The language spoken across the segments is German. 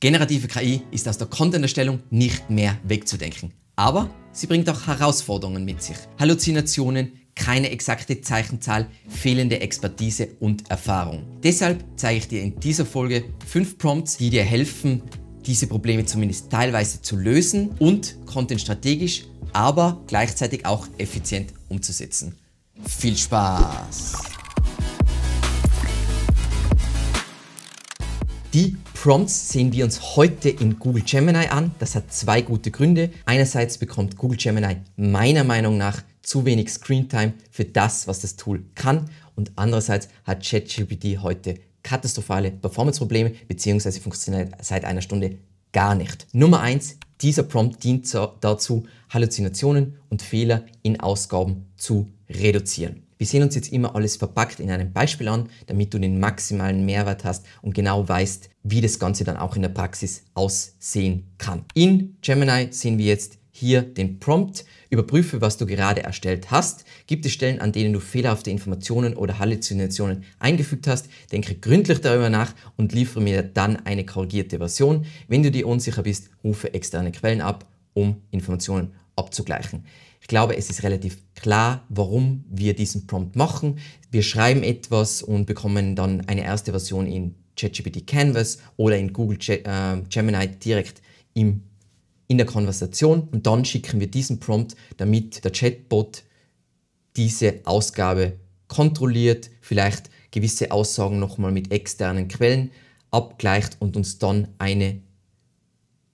Generative KI ist aus der Content-Erstellung nicht mehr wegzudenken. Aber sie bringt auch Herausforderungen mit sich. Halluzinationen, keine exakte Zeichenzahl, fehlende Expertise und Erfahrung. Deshalb zeige ich dir in dieser Folge fünf Prompts, die dir helfen, diese Probleme zumindest teilweise zu lösen und Content strategisch, aber gleichzeitig auch effizient umzusetzen. Viel Spaß! Die Prompts sehen wir uns heute in Google Gemini an. Das hat zwei gute Gründe. Einerseits bekommt Google Gemini meiner Meinung nach zu wenig Screentime für das, was das Tool kann. Und andererseits hat ChatGPT heute katastrophale Performance-Probleme, beziehungsweise funktioniert seit einer Stunde gar nicht. Nummer eins: dieser Prompt dient dazu, Halluzinationen und Fehler in Ausgaben zu reduzieren. Wir sehen uns jetzt immer alles verpackt in einem Beispiel an, damit du den maximalen Mehrwert hast und genau weißt, wie das Ganze dann auch in der Praxis aussehen kann. In Gemini sehen wir jetzt hier den Prompt, überprüfe, was du gerade erstellt hast, gibt es Stellen, an denen du fehlerhafte Informationen oder Halluzinationen eingefügt hast, denke gründlich darüber nach und liefere mir dann eine korrigierte Version. Wenn du dir unsicher bist, rufe externe Quellen ab, um Informationen abzugleichen. Ich glaube, es ist relativ klar, warum wir diesen Prompt machen. Wir schreiben etwas und bekommen dann eine erste Version in ChatGPT Canvas oder in Google ähm, Gemini direkt im, in der Konversation und dann schicken wir diesen Prompt, damit der Chatbot diese Ausgabe kontrolliert, vielleicht gewisse Aussagen nochmal mit externen Quellen abgleicht und uns dann eine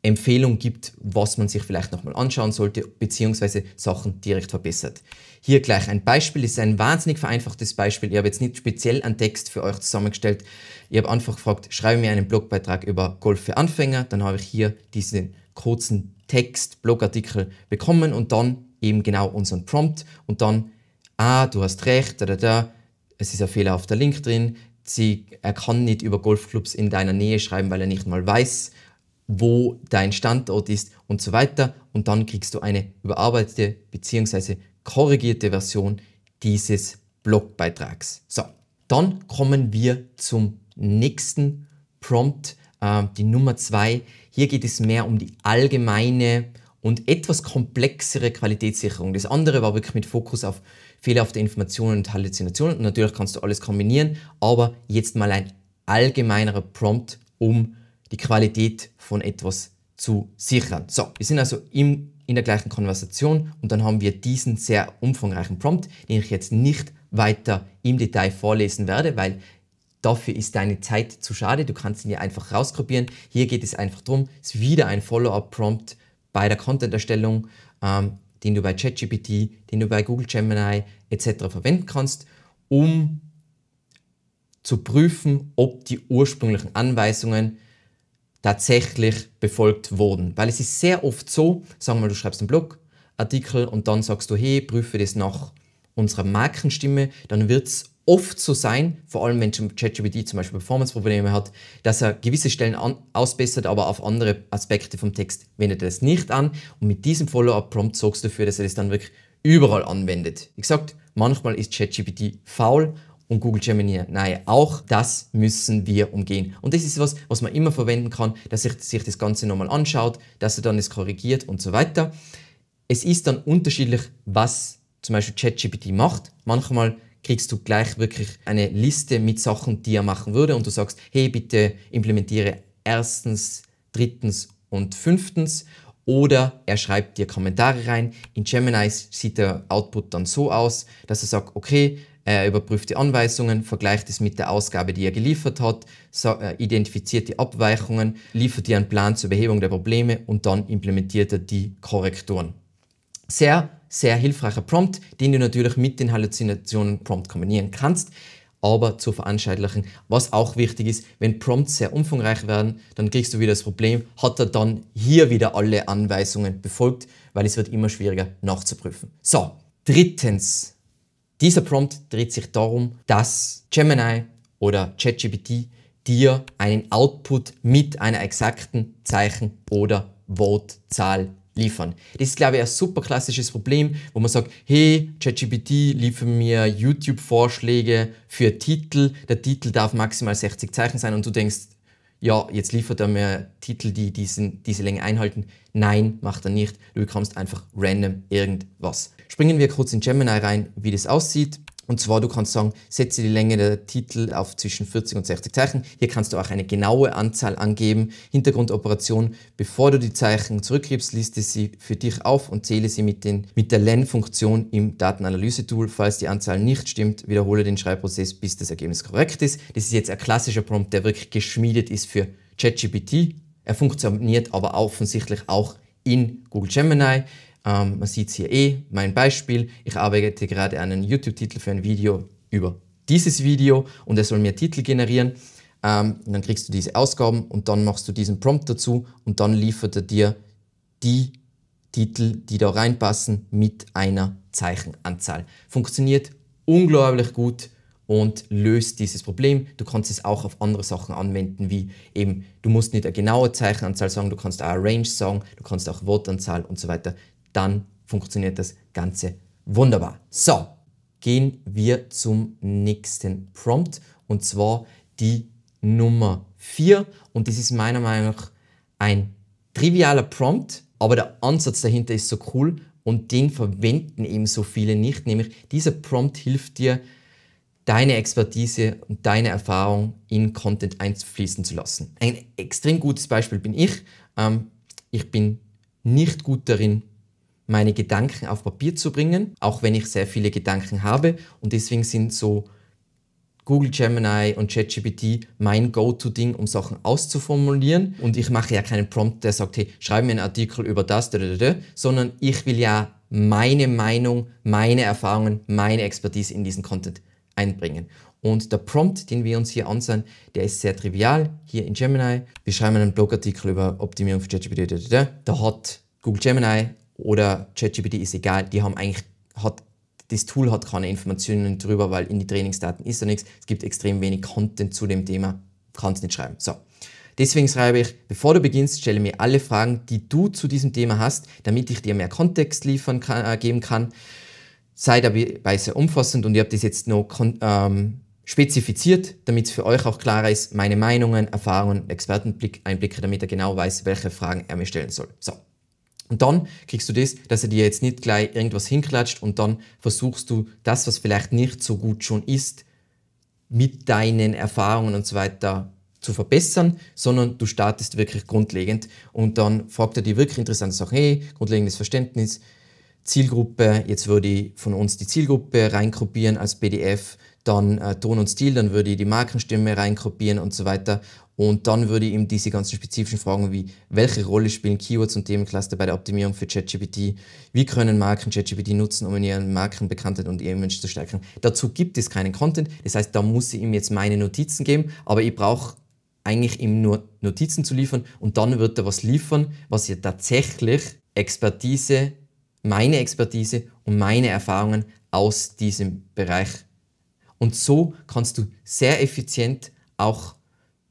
Empfehlung gibt, was man sich vielleicht nochmal anschauen sollte, beziehungsweise Sachen direkt verbessert. Hier gleich ein Beispiel, das ist ein wahnsinnig vereinfachtes Beispiel. Ich habe jetzt nicht speziell einen Text für euch zusammengestellt. Ich habe einfach gefragt, schreibe mir einen Blogbeitrag über Golf für Anfänger. Dann habe ich hier diesen kurzen Text, Blogartikel bekommen und dann eben genau unseren Prompt und dann, ah, du hast recht, da, da, da, es ist ein Fehler auf der Link drin, Sie, er kann nicht über Golfclubs in deiner Nähe schreiben, weil er nicht mal weiß, wo dein Standort ist und so weiter. Und dann kriegst du eine überarbeitete bzw. korrigierte Version dieses Blogbeitrags. So, dann kommen wir zum nächsten Prompt, äh, die Nummer zwei. Hier geht es mehr um die allgemeine und etwas komplexere Qualitätssicherung. Das andere war wirklich mit Fokus auf fehlerhafte Informationen und Halluzinationen. natürlich kannst du alles kombinieren, aber jetzt mal ein allgemeinerer Prompt, um die Qualität von etwas zu sichern. So, wir sind also im, in der gleichen Konversation und dann haben wir diesen sehr umfangreichen Prompt, den ich jetzt nicht weiter im Detail vorlesen werde, weil Dafür ist deine Zeit zu schade. Du kannst ihn ja einfach rauskopieren. Hier geht es einfach darum, es ist wieder ein Follow-up-Prompt bei der Content-Erstellung, ähm, den du bei ChatGPT, den du bei Google Gemini etc. verwenden kannst, um zu prüfen, ob die ursprünglichen Anweisungen tatsächlich befolgt wurden. Weil es ist sehr oft so, sagen wir mal, du schreibst einen Blogartikel und dann sagst du, hey, prüfe das nach unserer Markenstimme, dann wird es oft so sein, vor allem wenn ChatGPT zum Beispiel Performance-Probleme hat, dass er gewisse Stellen an, ausbessert, aber auf andere Aspekte vom Text wendet er das nicht an. Und mit diesem Follow-up-Prompt sorgst du dafür, dass er das dann wirklich überall anwendet. Wie gesagt, manchmal ist ChatGPT faul und Google Gemini. Nein, auch das müssen wir umgehen. Und das ist was, was man immer verwenden kann, dass sich, sich das Ganze nochmal anschaut, dass er dann es korrigiert und so weiter. Es ist dann unterschiedlich, was zum Beispiel ChatGPT macht. Manchmal kriegst du gleich wirklich eine Liste mit Sachen, die er machen würde und du sagst, hey, bitte implementiere erstens, drittens und fünftens oder er schreibt dir Kommentare rein. In Gemini sieht der Output dann so aus, dass er sagt, okay, er überprüft die Anweisungen, vergleicht es mit der Ausgabe, die er geliefert hat, äh, identifiziert die Abweichungen, liefert ihr einen Plan zur Behebung der Probleme und dann implementiert er die Korrekturen. Sehr, sehr hilfreicher Prompt, den du natürlich mit den Halluzinationen Prompt kombinieren kannst, aber zu veranschaulichen. Was auch wichtig ist, wenn Prompts sehr umfangreich werden, dann kriegst du wieder das Problem, hat er dann hier wieder alle Anweisungen befolgt, weil es wird immer schwieriger nachzuprüfen. So, drittens, dieser Prompt dreht sich darum, dass Gemini oder ChatGPT dir einen Output mit einer exakten Zeichen- oder Wortzahl liefern. Das ist, glaube ich, ein super klassisches Problem, wo man sagt, hey, ChatGPT, liefere mir YouTube-Vorschläge für Titel. Der Titel darf maximal 60 Zeichen sein und du denkst, ja, jetzt liefert er mir Titel, die diesen, diese Länge einhalten. Nein, macht er nicht. Du bekommst einfach random irgendwas. Springen wir kurz in Gemini rein, wie das aussieht. Und zwar, du kannst sagen, setze die Länge der Titel auf zwischen 40 und 60 Zeichen. Hier kannst du auch eine genaue Anzahl angeben. Hintergrundoperation, bevor du die Zeichen zurückgibst, liste sie für dich auf und zähle sie mit, den, mit der LEN-Funktion im Datenanalyse-Tool. Falls die Anzahl nicht stimmt, wiederhole den Schreibprozess, bis das Ergebnis korrekt ist. Das ist jetzt ein klassischer Prompt, der wirklich geschmiedet ist für ChatGPT. Er funktioniert aber offensichtlich auch in Google Gemini. Ähm, man sieht es hier eh, mein Beispiel. Ich arbeite gerade an einem YouTube-Titel für ein Video über dieses Video und er soll mir Titel generieren. Ähm, dann kriegst du diese Ausgaben und dann machst du diesen Prompt dazu und dann liefert er dir die Titel, die da reinpassen, mit einer Zeichenanzahl. Funktioniert unglaublich gut und löst dieses Problem. Du kannst es auch auf andere Sachen anwenden, wie eben, du musst nicht eine genaue Zeichenanzahl sagen, du kannst auch eine Range sagen, du kannst auch Wortanzahl und so weiter dann funktioniert das Ganze wunderbar. So, gehen wir zum nächsten Prompt und zwar die Nummer 4 und das ist meiner Meinung nach ein trivialer Prompt, aber der Ansatz dahinter ist so cool und den verwenden eben so viele nicht, nämlich dieser Prompt hilft dir, deine Expertise und deine Erfahrung in Content einfließen zu lassen. Ein extrem gutes Beispiel bin ich. Ähm, ich bin nicht gut darin, meine Gedanken auf Papier zu bringen, auch wenn ich sehr viele Gedanken habe. Und deswegen sind so Google Gemini und ChatGPT mein Go-To-Ding, um Sachen auszuformulieren. Und ich mache ja keinen Prompt, der sagt, hey, schreib mir einen Artikel über das, sondern ich will ja meine Meinung, meine Erfahrungen, meine Expertise in diesen Content einbringen. Und der Prompt, den wir uns hier ansehen, der ist sehr trivial. Hier in Gemini, wir schreiben einen Blogartikel über Optimierung für ChatGPT. Da hat Google Gemini oder ChatGPT ist egal, die haben eigentlich, hat, das Tool hat keine Informationen drüber, weil in die Trainingsdaten ist da nichts. Es gibt extrem wenig Content zu dem Thema, kannst nicht schreiben. So. Deswegen schreibe ich, bevor du beginnst, stelle mir alle Fragen, die du zu diesem Thema hast, damit ich dir mehr Kontext liefern kann, äh, geben kann. Sei dabei sehr umfassend und ich habe das jetzt noch ähm, spezifiziert, damit es für euch auch klarer ist, meine Meinungen, Erfahrungen, Expertenblick, Einblicke, damit er genau weiß, welche Fragen er mir stellen soll. So, und dann kriegst du das, dass er dir jetzt nicht gleich irgendwas hinklatscht und dann versuchst du das, was vielleicht nicht so gut schon ist, mit deinen Erfahrungen und so weiter zu verbessern, sondern du startest wirklich grundlegend und dann fragt er dir wirklich interessante Sachen, hey, grundlegendes Verständnis, Zielgruppe, jetzt würde ich von uns die Zielgruppe reinkopieren als PDF, dann äh, Ton und Stil, dann würde ich die Markenstimme reinkopieren und so weiter. Und dann würde ich ihm diese ganzen spezifischen Fragen wie, welche Rolle spielen Keywords und Themencluster bei der Optimierung für ChatGPT? Wie können Marken ChatGPT nutzen, um in ihren Markenbekanntheit und ihr Image zu stärken? Dazu gibt es keinen Content. Das heißt, da muss ich ihm jetzt meine Notizen geben, aber ich brauche eigentlich ihm nur Notizen zu liefern und dann wird er was liefern, was ja tatsächlich Expertise, meine Expertise und meine Erfahrungen aus diesem Bereich und so kannst du sehr effizient auch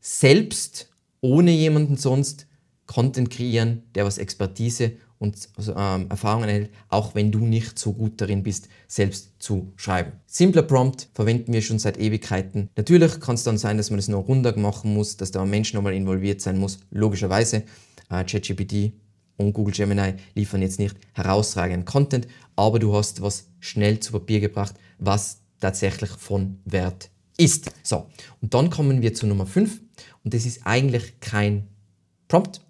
selbst, ohne jemanden sonst, Content kreieren, der was Expertise und also, ähm, Erfahrungen erhält, auch wenn du nicht so gut darin bist, selbst zu schreiben. Simpler Prompt verwenden wir schon seit Ewigkeiten. Natürlich kann es dann sein, dass man es das nur runter machen muss, dass da ein Mensch nochmal involviert sein muss, logischerweise. Äh, ChatGPT und Google Gemini liefern jetzt nicht herausragenden Content, aber du hast was schnell zu Papier gebracht, was tatsächlich von Wert ist. So, und dann kommen wir zu Nummer 5 und das ist eigentlich kein Prompt,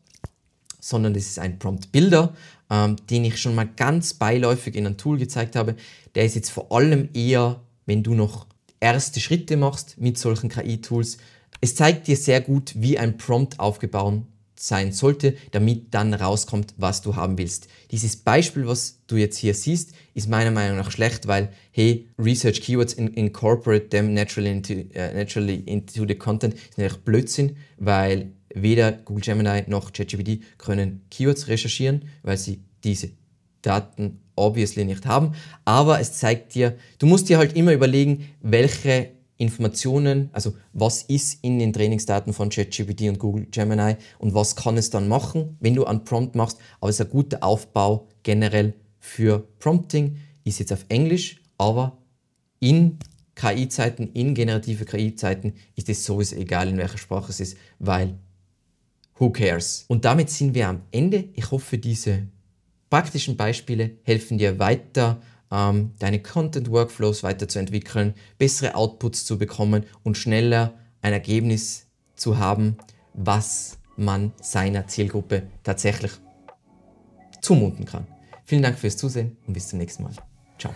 sondern das ist ein Prompt-Builder, ähm, den ich schon mal ganz beiläufig in einem Tool gezeigt habe. Der ist jetzt vor allem eher, wenn du noch erste Schritte machst mit solchen KI-Tools. Es zeigt dir sehr gut, wie ein Prompt aufgebaut, sein sollte, damit dann rauskommt, was du haben willst. Dieses Beispiel, was du jetzt hier siehst, ist meiner Meinung nach schlecht, weil, hey, Research Keywords in, incorporate them naturally into, uh, naturally into the content ist natürlich Blödsinn, weil weder Google Gemini noch ChatGPT können Keywords recherchieren, weil sie diese Daten obviously nicht haben. Aber es zeigt dir, du musst dir halt immer überlegen, welche Informationen, also was ist in den Trainingsdaten von ChatGPT und Google Gemini und was kann es dann machen, wenn du einen Prompt machst. Aber es ist ein guter Aufbau generell für Prompting. Ist jetzt auf Englisch, aber in KI-Zeiten, in generative KI-Zeiten ist es sowieso egal, in welcher Sprache es ist, weil who cares? Und damit sind wir am Ende. Ich hoffe, diese praktischen Beispiele helfen dir weiter, ähm, deine Content-Workflows weiterzuentwickeln, bessere Outputs zu bekommen und schneller ein Ergebnis zu haben, was man seiner Zielgruppe tatsächlich zumuten kann. Vielen Dank fürs Zusehen und bis zum nächsten Mal. Ciao.